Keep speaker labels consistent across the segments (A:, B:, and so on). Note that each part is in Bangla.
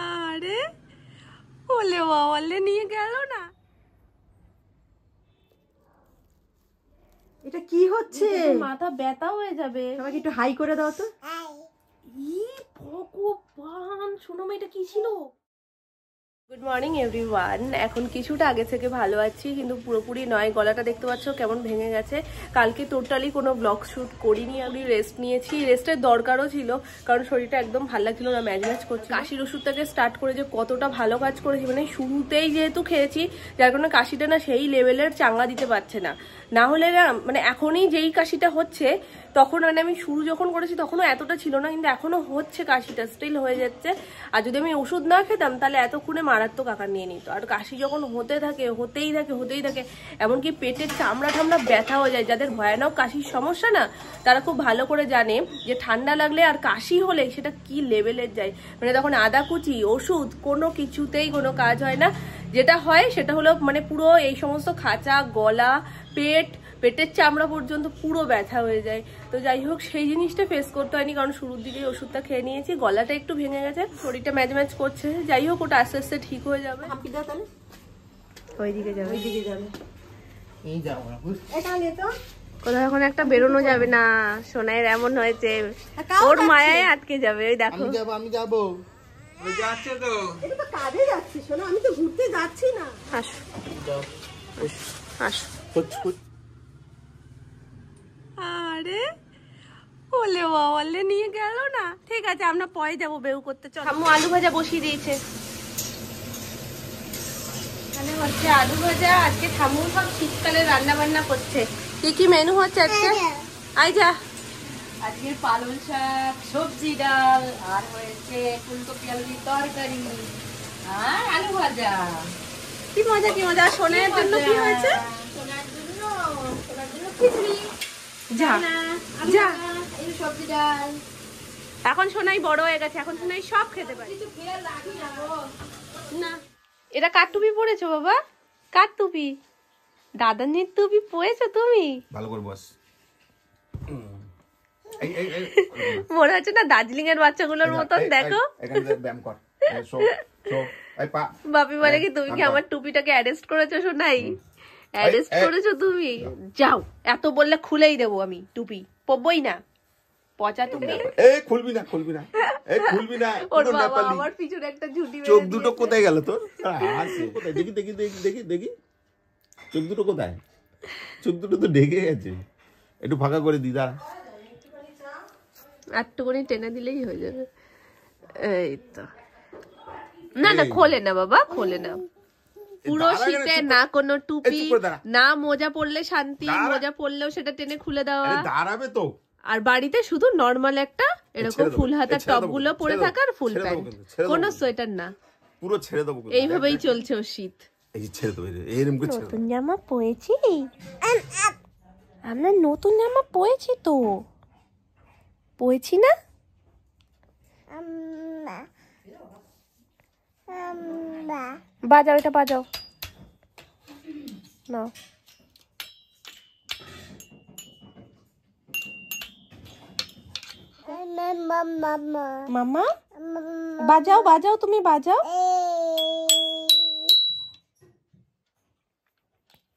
A: আরে ওলে ওলে নিয়ে গেল না এটা কি হচ্ছে মাথা ব্যথা হয়ে যাবে আমাকে একটু হাই করে দাও তো ই ভগবান শোনো এটা কি ছিল গুড মর্নিং এভরিওয়ান এখন কিছুটা আগে থেকে ভালো আছি কিন্তু পুরোপুরি নয় গলাটা দেখতে পাচ্ছ কেমন ভেঙে গেছে কালকে টোটালি কোনো ব্লগ শ্যুট করিনি আমি রেস্ট নিয়েছি রেস্টের দরকারও ছিল কারণ শরীরটা একদম ভালো লাগছিল না ম্যানেজ করছি করছে কাশির ওষুধটাকে স্টার্ট করে যে কতটা ভালো কাজ করেছি মানে শুরুতেই যেহেতু খেয়েছি যার কারণে কাশিটা না সেই লেভেলের চাঙ্গা দিতে পারছে না না হলে না মানে এখনই যেই কাশিটা হচ্ছে তখন মানে আমি শুরু যখন করেছি তখনও এতটা ছিল না কিন্তু এখনও হচ্ছে কাশিটা স্টিল হয়ে যাচ্ছে আর যদি আমি ওষুধ না খেতাম তাহলে এতক্ষণে মারাত্মক আকার নিয়ে নিত আর কাশি যখন হতে থাকে হতেই থাকে হতেই থাকে এমনকি পেটের চামড়া ঠামড়া ব্যথা হয়ে যায় যাদের ভয়ানক কাশির সমস্যা না তারা খুব ভালো করে জানে যে ঠান্ডা লাগলে আর কাশি হলে সেটা কি লেভেলের যায় মানে তখন আদা কুচি ওষুধ কোনো কিছুতেই কোনো কাজ হয় না যেটা হয় সেটা হলো মানে পুরো এই সমস্ত খাঁচা গলা পেট পেটের চামড়া পর্যন্ত পুরো ব্যথা হয়ে যায় তো যাই হোক সেই জিনিসটা ফেস করতে হয়নি কারণ শুরুর দিকে ওষুধটা খেয়ে নিয়েছি গলাটা একটু ভেঙে গেছে শরীরটা ম্যাচ ম্যাচ করছে যাই হোক ওটা আস্তে আস্তে ঠিক হয়ে যাবে আমি যাবে যাবে কোথাও একটা বেরোনো যাবে না এমন হয়েছে ওর আটকে যাবে আমি যাবো আমি তো ঘুরতে যাচ্ছি না আসো আসো নিয়ে গেল না ঠিক আছে আমরা পরে যাবো বেউ করতে চল আম্মু আলু ভাজা বসিয়ে দিয়েছে হচ্ছে আলু ভাজা আজকে ঠাম্মু সব শীতকালে রান্না বান্না করছে কি কি মেনু হচ্ছে আজকে হ্যাঁ। আই যা আজকে পালং শাক সবজি ডাল আর হয়েছে ফুলকপি আলুর তরকারি আর আলু ভাজা কি মজা কি মজা সোনার জন্য কি হয়েছে জন্য জন্য খিচুড়ি যা যা এই সবজি ডাল এখন সোনাই বড় হয়ে গেছে এখন সোনাই সব খেতে পারে কিছু না না এটা কার টুপি পরেছো বাবা কার টুপি দাদানির টুপি পরেছো তুমি ভালো করে বস মনে হচ্ছে না দার্জিলিং এর বাচ্চাগুলোর মতন দেখো বাপি বলে কি তুমি কি আমার টুপিটাকে অ্যারেস্ট করেছো শোনাই অ্যারেস্ট করেছো তুমি যাও এত বললে খুলেই দেবো আমি টুপি পবই না পচা তুমি এ খুলবি না খুলবি না এ খুলবি না ওর বাবা আমার পিছনে একটা ঝুটি চোখ দুটো কোথায় গেল তোর হাসি কোথায় দেখি দেখি দেখি দেখি দেখি চোখ দুটো কোথায় চোখ দুটো তো ঢেকে গেছে একটু ফাঁকা করে দিদা দাঁড়া একটুখানি টেনে দিলেই হয়ে যাবে এই তো না না খোলে না বাবা খোলে না পুরো শীতে না কোনো টুপি না মোজা পরলে শান্তি মোজা পড়লেও সেটা টেনে খুলে দেওয়া দাঁড়াবে তো আর বাড়িতে শুধু নর্মাল একটা এরকম ফুল হাতার টপ গুলো পরে থাকা আর ফুল প্যান্ট কোনো সোয়েটার না পুরো ছেড়ে দেবো এইভাবেই চলছে ও শীত এই ছেড়ে দেবো এরকম করে নতুন জামা পরেছি আমরা নতুন জামা পরেছি তো পড়েছি না বাজাও এটা বাজাও না মামা বাজাও বাজাও তুমি বাজাও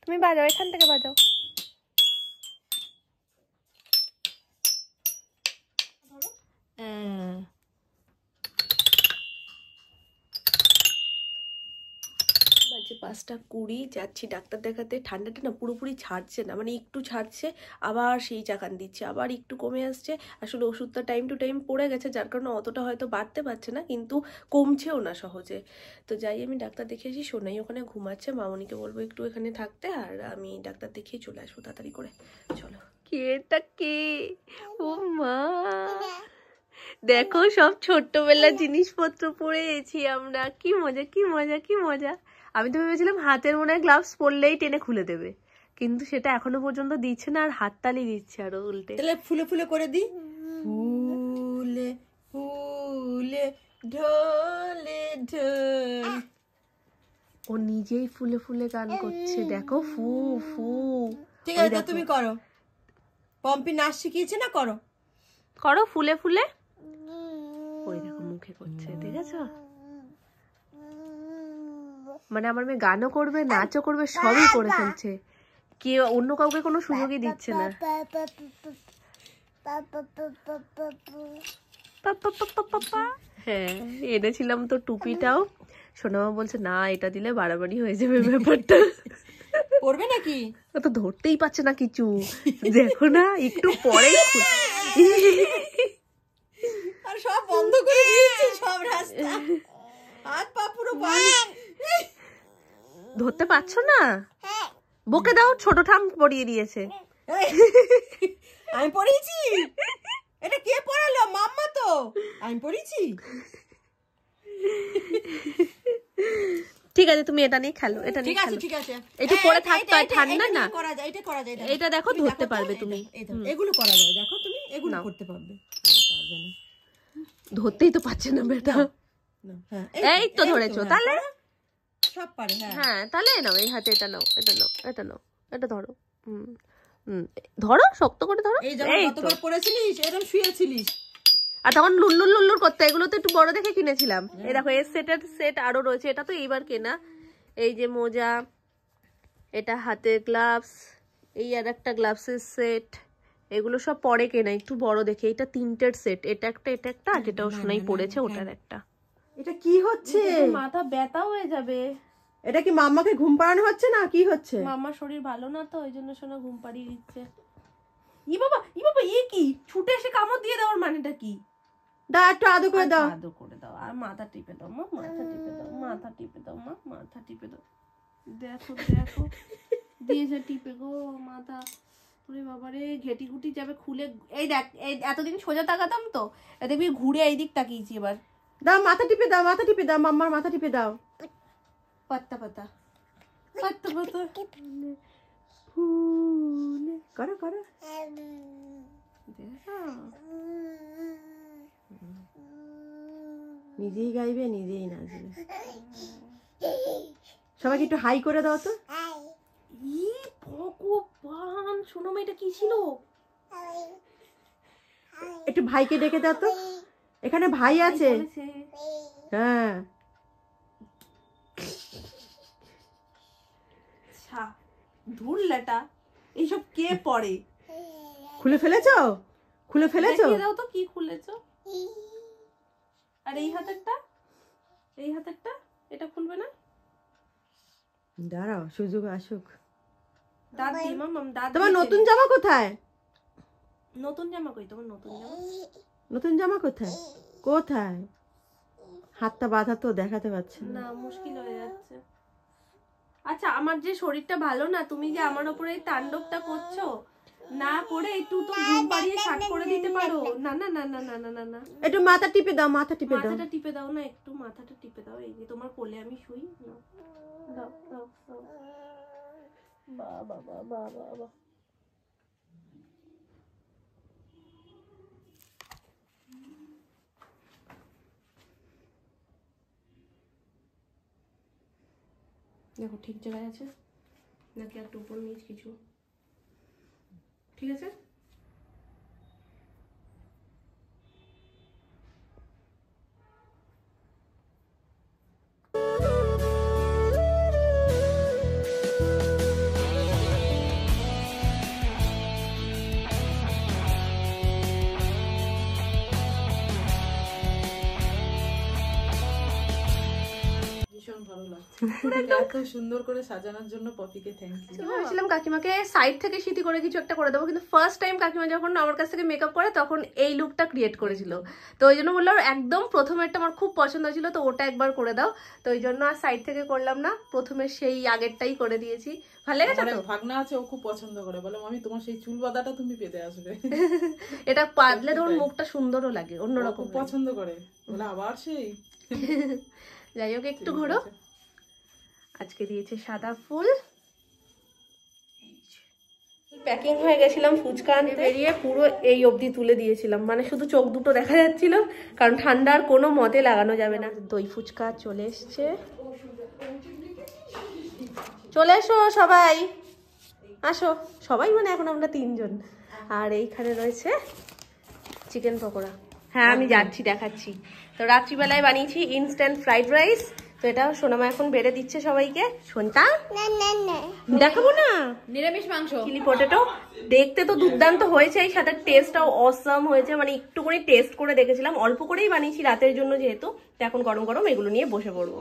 A: তুমি বাজাও এখান থেকে বাজাও বাজে পাঁচটা কুড়ি যাচ্ছি ডাক্তার দেখাতে ঠান্ডাটা না পুরোপুরি ছাড়ছে না মানে একটু ছাড়ছে আবার সেই চাকান দিচ্ছে আবার একটু কমে আসছে আসলে ওষুধটা টাইম টু টাইম পড়ে গেছে যার কারণে অতটা হয়তো বাড়তে পারছে না কিন্তু কমছেও না সহজে তো যাই আমি ডাক্তার দেখে আসি সোনাই ওখানে ঘুমাচ্ছে মামনিকে বলবো একটু এখানে থাকতে আর আমি ডাক্তার দেখিয়ে চলে আসবো তাড়াতাড়ি করে চলো কে এটা কে ও মা দেখো সব ছোট্টবেলা জিনিসপত্র পড়ে এসেছি আমরা কি মজা কি মজা কি মজা আমি তো ভেবেছিলাম হাতের মনে হয় গ্লাভস পরলেই টেনে খুলে দেবে কিন্তু সেটা এখনো পর্যন্ত দিচ্ছে না আর হাততালি দিচ্ছে আরো উল্টে তাহলে ফুলে ফুলে করে দি ফুলে ফুলে ঢোলে ঢোল ও নিজেই ফুলে ফুলে গান করছে দেখো ফু ফু ঠিক আছে তুমি করো পম্পি নাচ শিখিয়েছে না করো করো ফুলে ফুলে ওই দেখো মুখে করছে ঠিক আছে মানে আমার মেয়ে গানও করবে নাচও করবে সবই করে ফেলছে কে অন্য কাউকে কোনো সুযোগই দিচ্ছে না হ্যাঁ এনেছিলাম তো টুপিটাও সোনামা বলছে না এটা দিলে বাড়াবাড়ি হয়ে যাবে ব্যাপারটা করবে নাকি ও তো ধরতেই পারছে না কিছু দেখো না একটু পরে সব বন্ধ করে দিয়েছি সব রাস্তা হাত পা পুরো ধরতে পারছো না হ্যাঁ। বকে দাও ছোট ঠাম পড়িয়ে দিয়েছে আমি পড়িয়েছি এটা কে পড়ালো মাম্মা তো আমি পড়িয়েছি ঠিক আছে তুমি এটা নিয়ে খেলো এটা নিয়ে খেলো ঠিক আছে এটা হ্যাঁ, পরে থাকতে ঠান্ডা না করা যায় এটা করা যায় এটা দেখো ধরতে পারবে তুমি এগুলো করা যায় দেখো তুমি এগুলো করতে পারবে পারবে না ধরতেই তো পারছে না বেটা হ্যাঁ। এই তো ধরেছো তাহলে সব পারে হ্যাঁ, হ্যাঁ তাহলে নাও এই হাতে এটা নাও এটা নাও এটা নাও এটা ধরো হুম ধরো শক্ত করে ধরো এই যতবার পড়েছিলিস এরকম শুয়েছিলিস আর তখন লুল্লুর লুল্লুর করতে এগুলো তো একটু বড় দেখে কিনেছিলাম হ্যাঁ। এই দেখো এর সেটের সেট আরো রয়েছে এটা তো এইবার কেনা এই যে মোজা এটা হাতের গ্লাভস এই আর একটা গ্লাভসের সেট এগুলো সব পরে কেনা একটু বড় দেখে এটা তিনটের সেট এটা একটা এটা একটা আর যেটা সোনাই পড়েছে ওটার একটা এটা কি হচ্ছে মাথা ব্যথা হয়ে যাবে এটা কি মাম্মাকে ঘুম পাড়ানো হচ্ছে না কি হচ্ছে মাম্মার শরীর ভালো না তো ওই জন্য শোনা ঘুম পাড়িয়ে দিচ্ছে ই বাবা ই বাবা এ কি ছুটে এসে কামড় দিয়ে দেওয়ার মানেটা কি দা একটু আদু করে আচ্ছা, দাও আদু করে দাও আর মাথা টিপে দাও মা মাথা টিপে দাও মাথা টিপে দাও মা মাথা টিপে দাও দেখো দেখো দিয়েছে টিপে গো মাথা ওরে বাবারে ঘেটি গুটি যাবে খুলে এই দেখ এই এতদিন সোজা তাকাতাম তো দেখবি ঘুরে এই দিক তাকিয়েছি এবার দাও মাথা টিপে দাও মাথা টিপে দাও মাম্মার মাথা টিপে দাও পাত্তা পাতা পাত্তা পাতা ফুল করো করো নিজেই গাইবে নিজেই নাচবে সবাইকে একটু হাই করে দাও তো ই ভগবান শোনো মেয়েটা কি ছিল একটু ভাইকে ডেকে দাও তো এখানে ভাই আছে হ্যাঁ আচ্ছা, ধুর এইসব কে পড়ে খুলে ফেলেছো খুলে ফেলেছো দাও তো কি খুলেছ আর এই হাতেরটা এই হাতেরটা এটা খুলবে না দাঁড়াও সুযোগ আসুক তোমার নতুন জামা কোথায় নতুন জামা কই তোমার নতুন জামা নতুন জামা কোথায় কোথায় হাতটা বাঁধা তো দেখাতে পারছি না মুশকিল হয়ে যাচ্ছে আচ্ছা আমার যে শরীরটা ভালো না তুমি যে আমার ওপরে এই তাণ্ডবটা করছো না করে একটু তো ঘুম পাড়িয়ে শাক করে দিতে পারো না না না না না না না একটু মাথা টিপে দাও মাথা টিপে দাও মাথাটা টিপে দাও না একটু মাথাটা টিপে দাও এই যে তোমার কোলে আমি শুই দাও দাও দাও বাবা বাবা বাবা দেখো ঠিক জায়গায় আছে নাকি একটু উপর নিচ কিছু ঠিক আছে সুন্দর করে সাজানোর জন্য ভাবছিলাম কাকিমাকে সাইড থেকে করে কিছু একটা করে দেবো কিন্তু ফার্স্ট টাইম কাকিমা যখন আমার কাছ থেকে মেকআপ করে তখন এই লুকটা ক্রিয়েট করেছিল তো ওই জন্য বললাম একদম প্রথমেরটা আমার খুব পছন্দ হয়েছিল তো ওটা একবার করে দাও তো ওই জন্য আর সাইড থেকে করলাম না প্রথমে সেই আগেরটাই করে দিয়েছি ভালো লেগেছে ভাগনা আছে ও খুব পছন্দ করে বলে আমি তোমার সেই চুল বাঁধাটা তুমি পেতে আসবে এটা পাতলে ওর মুখটা সুন্দরও লাগে অন্যরকম পছন্দ করে আবার সেই যাই হোক একটু ঘোরো আজকে দিয়েছে সাদা ফুল প্যাকিং হয়ে গেছিলাম ফুচকা আনতে বেরিয়ে পুরো এই অবধি তুলে দিয়েছিলাম মানে শুধু চোখ দুটো দেখা যাচ্ছিল কারণ ঠান্ডার কোনো মতে লাগানো যাবে না দই ফুচকা চলে এসছে চলে এসো সবাই আসো সবাই মানে এখন আমরা তিনজন আর এইখানে রয়েছে চিকেন পকোড়া হ্যাঁ আমি যাচ্ছি দেখাচ্ছি তো রাত্রিবেলায় বানিয়েছি ইনস্ট্যান্ট ফ্রাইড রাইস তো এটা সোনামা এখন বেড়ে দিচ্ছে সবাইকে শুনতা দেখাবো না নিরামিষ মাংস চিলি পটেটো দেখতে তো দুর্দান্ত হয়েছে এই সাথে টেস্টটাও অসম হয়েছে মানে একটু করে টেস্ট করে দেখেছিলাম অল্প করেই বানিয়েছি রাতের জন্য যেহেতু এখন গরম গরম এগুলো নিয়ে বসে পড়বো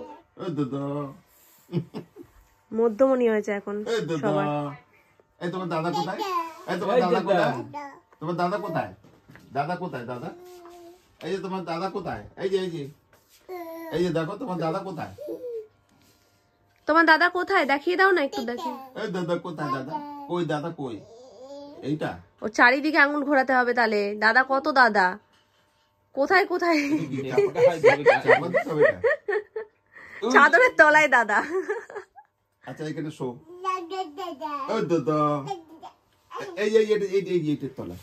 A: মধ্যমণি হয়েছে এখন দাদা কোথায় দাদা কোথায় দাদা কোথায় দাদা কোথায় দাদা এই যে তোমার দাদা কোথায় এই যে এই যে
B: এই যে দেখো তোমার দাদা কোথায়
A: তোমার দাদা কোথায় দেখিয়ে দাও না একটু দেখি এই দাদা কোথায় দাদা কই দাদা কই এইটা ও চারিদিকে আঙুল ঘোরাতে হবে তাহলে দাদা কত দাদা কোথায় কোথায় চাদরের তলায় দাদা আচ্ছা এখানে শো ও দাদা এই এই এই এই এই এইটার তলায়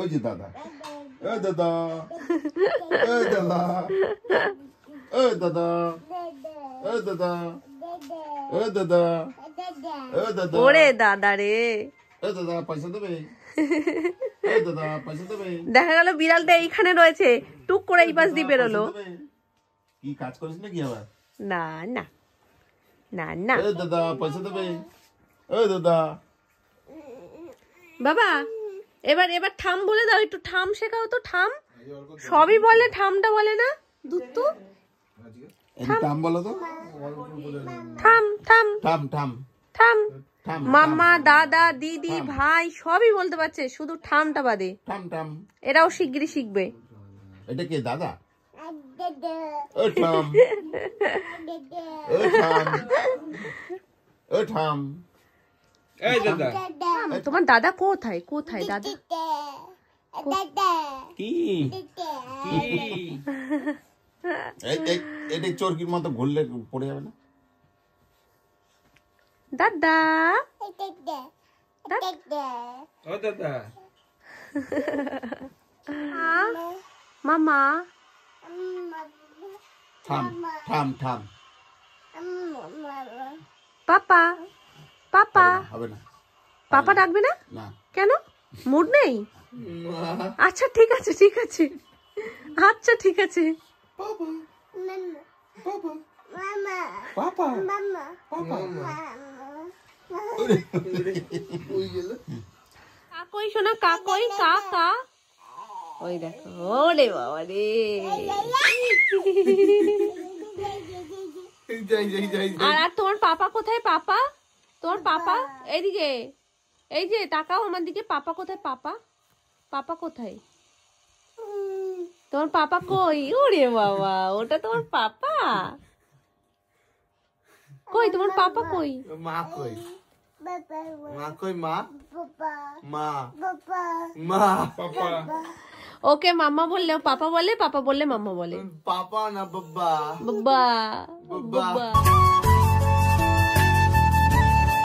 A: ওই যে দাদা ও দাদা ও দাদা ও দাদা ও দাদা ও দাদা ও দাদা ওরে দাদা রে Paisa দাদা Dekha দেবে দেখা গেল বিড়ালটা এইখানে রয়েছে টুক করে এই পাশ দিয়ে বেরোলো kaaj korish na ki abar? না না না না ও দাদা Paisa দেবে ও দাদা বাবা এবার এবার ঠাম বলে দাও একটু ঠাম শেখাও তো ঠাম সবই বলে ঠামটা বলে না দুত্তু থাম বলো তো থাম থাম থাম মামা দাদা দিদি ভাই সবই বলতে পারছে শুধু ঠামটা বাদে এরাও শিগগিরই শিখবে এটা কে দাদা তোমার দাদা কোথায় কোথায় দাদা কি এই চরকির মতো ঘুরলে পড়ে যাবে না দাদা ও মামা থাম থাম থাম পাপা পাপা পাপা ডাকবে না কেন মুড নেই আচ্ছা ঠিক আছে ঠিক আছে আচ্ছা ঠিক আছে Baba. Mama. Baba. Mama. Papa. Mama. Papa. কাকই শোনা কাকই কাকা ওই দেখো ওরে বাবা রে আর তোমার পাপা কোথায় পাপা তোমার পাপা এইদিকে এই যে তাকাও আমার দিকে পাপা কোথায় পাপা পাপা কোথায় তোমার পাপা কই ওরে বাবা ওটা তোমার পাপা কই তোমার পাপা কই মা কই মা কই মা মা মা পাপা ওকে মামা বললে পাপা বলে পাপা বললে মাম্মা বলে পাপা না বাবা বাবা বাবা